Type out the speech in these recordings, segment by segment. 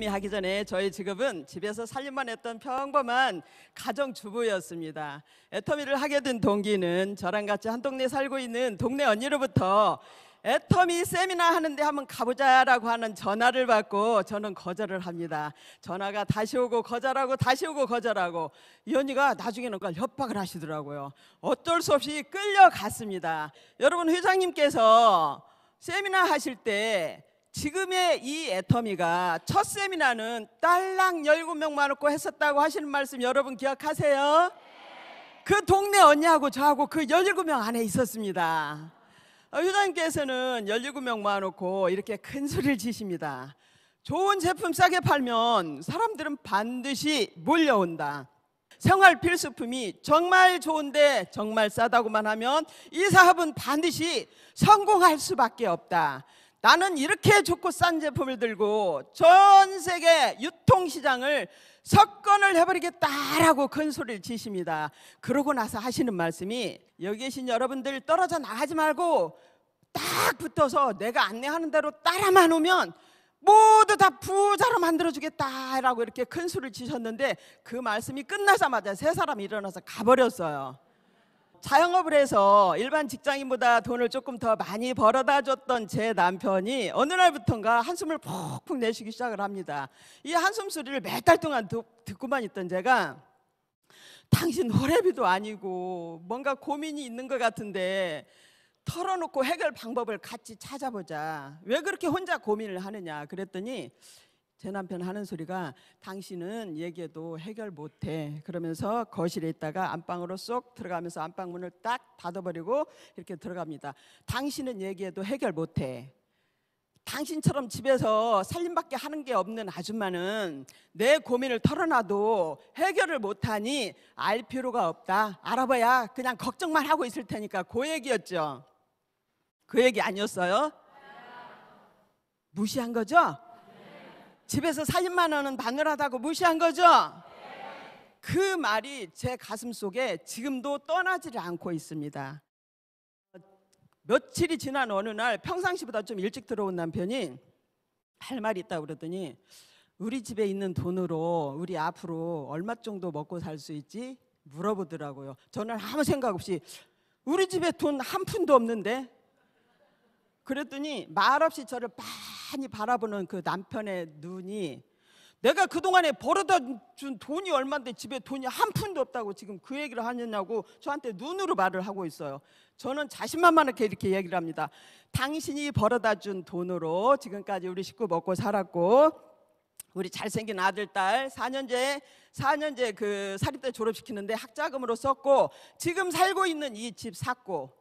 말씀이 하기 전에 저희 직업은 집에서 살림만 했던 평범한 가정주부였습니다. 애터미를 하게 된 동기는 저랑 같이 한 동네 살고 있는 동네 언니로부터 애터미 세미나 하는데 한번 가보자라고 하는 전화를 받고 저는 거절을 합니다. 전화가 다시 오고 거절하고 다시 오고 거절하고 이 언니가 나중에는 그걸 협박을 하시더라고요. 어쩔 수 없이 끌려갔습니다. 여러분 회장님께서 세미나 하실 때 지금의 이 애터미가 첫 세미나는 딸랑 17명 많았고 했었다고 하시는 말씀 여러분 기억하세요? 그 동네 언니하고 저하고 그 17명 안에 있었습니다. 회장님께서는 17명 모아놓고 이렇게 큰 소리를 치십니다. 좋은 제품 싸게 팔면 사람들은 반드시 몰려온다. 생활 필수품이 정말 좋은데 정말 싸다고만 하면 이 사업은 반드시 성공할 수밖에 없다. 나는 이렇게 좋고 싼 제품을 들고 전 세계 유통시장을 석권을 해버리겠다라고 큰 소리를 치십니다. 그러고 나서 하시는 말씀이 여기 계신 여러분들 떨어져 나가지 말고 딱 붙어서 내가 안내하는 대로 따라만 오면 모두 다 부자로 만들어주겠다라고 이렇게 큰 소리를 치셨는데 그 말씀이 끝나자마자 세 사람이 일어나서 가버렸어요. 자영업을 해서 일반 직장인보다 돈을 조금 더 많이 벌어다 줬던 제 남편이 어느 날부턴가 한숨을 푹푹 내쉬기 시작을 합니다. 이 한숨 소리를 몇 달 동안 듣, 듣고만 있던 제가 당신 호래비도 아니고 뭔가 고민이 있는 것 같은데 털어놓고 해결 방법을 같이 찾아보자. 왜 그렇게 혼자 고민을 하느냐 그랬더니 제 남편 하는 소리가 당신은 얘기해도 해결 못해 그러면서 거실에 있다가 안방으로 쏙 들어가면서 안방 문을 딱 닫아버리고 이렇게 들어갑니다. 당신은 얘기해도 해결 못해. 당신처럼 집에서 살림밖에 하는 게 없는 아줌마는 내 고민을 털어놔도 해결을 못하니 알 필요가 없다. 알아봐야 그냥 걱정만 하고 있을 테니까 그 얘기였죠. 그 얘기 아니었어요? 무시한 거죠? 집에서 4 0만 원은 바늘하다고 무시한 거죠? 그 말이 제 가슴 속에 지금도 떠나지 않고 있습니다. 며칠이 지난 어느 날 평상시보다 좀 일찍 들어온 남편이 할 말이 있다고 그러더니 우리 집에 있는 돈으로 우리 앞으로 얼마 정도 먹고 살 수 있지? 물어보더라고요. 저는 아무 생각 없이 우리 집에 돈 한 푼도 없는데 그랬더니 말없이 저를 많이 바라보는 그 남편의 눈이 내가 그동안에 벌어다 준 돈이 얼만데 집에 돈이 한 푼도 없다고 지금 그 얘기를 하느냐고 저한테 눈으로 말을 하고 있어요. 저는 자신만만하게 이렇게 얘기를 합니다. 당신이 벌어다 준 돈으로 지금까지 우리 식구 먹고 살았고 우리 잘생긴 아들 딸 4년제 4년제 그 사립대 졸업시키는데 학자금으로 썼고 지금 살고 있는 이 집 샀고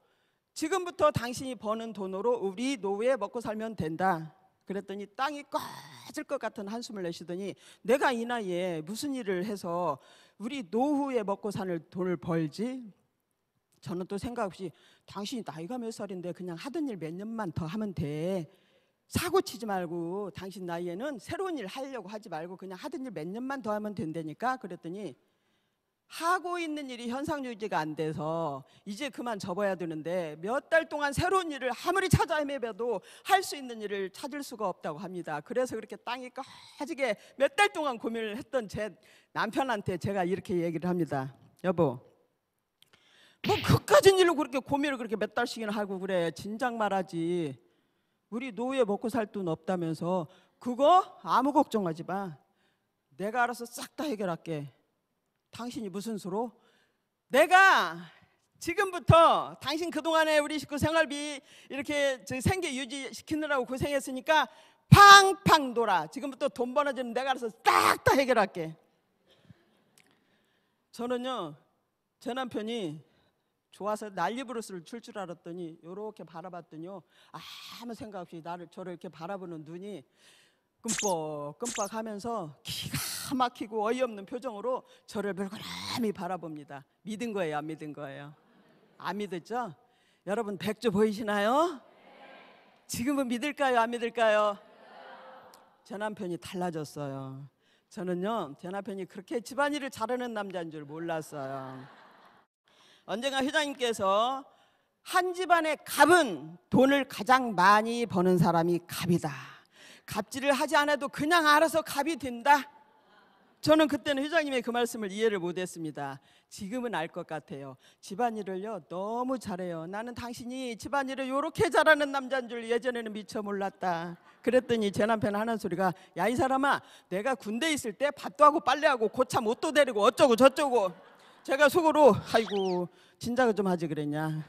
지금부터 당신이 버는 돈으로 우리 노후에 먹고 살면 된다. 그랬더니 땅이 꺼질 것 같은 한숨을 내쉬더니 내가 이 나이에 무슨 일을 해서 우리 노후에 먹고 사는 돈을 벌지? 저는 또 생각 없이 당신이 나이가 몇 살인데 그냥 하던 일 몇 년만 더 하면 돼. 사고 치지 말고 당신 나이에는 새로운 일 하려고 하지 말고 그냥 하던 일 몇 년만 더 하면 된다니까 그랬더니 하고 있는 일이 현상 유지가 안 돼서 이제 그만 접어야 되는데 몇 달 동안 새로운 일을 아무리 찾아 헤매봐도 할 수 있는 일을 찾을 수가 없다고 합니다. 그래서 그렇게 땅이 까지게 몇 달 동안 고민을 했던 제 남편한테 제가 이렇게 얘기를 합니다. 여보, 뭐 그까진 일로 그렇게 고민을 그렇게 몇 달씩이나 하고 그래. 진작 말하지. 우리 노후에 먹고 살 돈 없다면서 그거 아무 걱정하지 마. 내가 알아서 싹 다 해결할게. 당신이 무슨 수로? 내가 지금부터 당신 그동안에 우리 식구 생활비 이렇게 생계 유지시키느라고 고생했으니까 팡팡 돌아. 지금부터 돈 벌어지는 내가 알아서 딱 다 해결할게. 저는요, 제 남편이 좋아서 난리부르스를 출줄 알았더니 이렇게 바라봤더니요. 아무 생각 없이 나를 저를 이렇게 바라보는 눈이 끔뻑 끔뻑 하면서 기가 기가 막히고 어이없는 표정으로 저를 별거람이 바라봅니다. 믿은 거예요, 안 믿은 거예요? 안 믿었죠? 여러분 백조 보이시나요? 지금은 믿을까요, 안 믿을까요? 제 남편이 달라졌어요. 저는요, 제 남편이 그렇게 집안일을 잘하는 남자인 줄 몰랐어요. 언젠가 회장님께서 한 집안의 갑은 돈을 가장 많이 버는 사람이 갑이다. 갑질을 하지 않아도 그냥 알아서 갑이 된다. 저는 그때는 회장님의 그 말씀을 이해를 못했습니다. 지금은 알 것 같아요. 집안일을요 너무 잘해요. 나는 당신이 집안일을 요렇게 잘하는 남자인 줄 예전에는 미처 몰랐다. 그랬더니 제 남편 하는 소리가 야 이 사람아 내가 군대 있을 때 밥도 하고 빨래하고 고참 옷도 데리고 어쩌고 저쩌고 제가 속으로 아이고 진작을좀 하지 그랬냐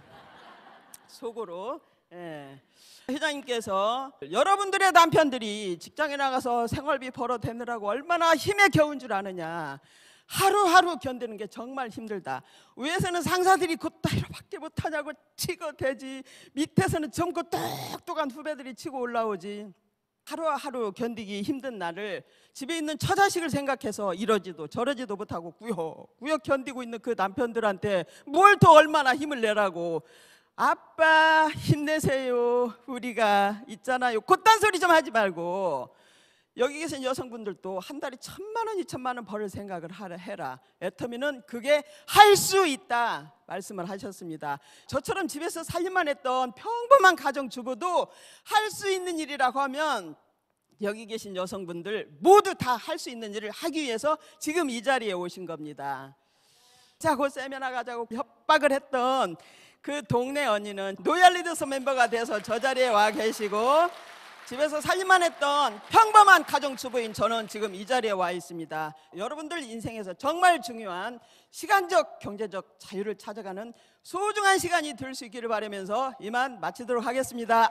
속으로 예. 회장님께서 여러분들의 남편들이 직장에 나가서 생활비 벌어 대느라고 얼마나 힘에 겨운 줄 아느냐. 하루하루 견디는 게 정말 힘들다. 위에서는 상사들이 곧다이로밖에 못하냐고 치고 되지. 밑에서는 젊고 똑똑한 후배들이 치고 올라오지. 하루하루 견디기 힘든 날을 집에 있는 처자식을 생각해서 이러지도 저러지도 못하고 꾸역꾸역 견디고 있는 그 남편들한테 뭘 더 얼마나 힘을 내라고 아빠 힘내세요. 우리가 있잖아요. 곧단 소리 좀 하지 말고 여기 계신 여성분들도 한 달에 천만 원, 이천만 원 벌을 생각을 하라 해라. 애터미는 그게 할 수 있다 말씀을 하셨습니다. 저처럼 집에서 살림만 했던 평범한 가정 주부도 할 수 있는 일이라고 하면 여기 계신 여성분들 모두 다 할 수 있는 일을 하기 위해서 지금 이 자리에 오신 겁니다. 자, 곧 세미나 가자고 협박을 했던 그 동네 언니는 노얄리드스 멤버가 돼서 저 자리에 와 계시고 집에서 살림만 했던 평범한 가정주부인 저는 지금 이 자리에 와 있습니다. 여러분들 인생에서 정말 중요한 시간적, 경제적 자유를 찾아가는 소중한 시간이 될 수 있기를 바라면서 이만 마치도록 하겠습니다.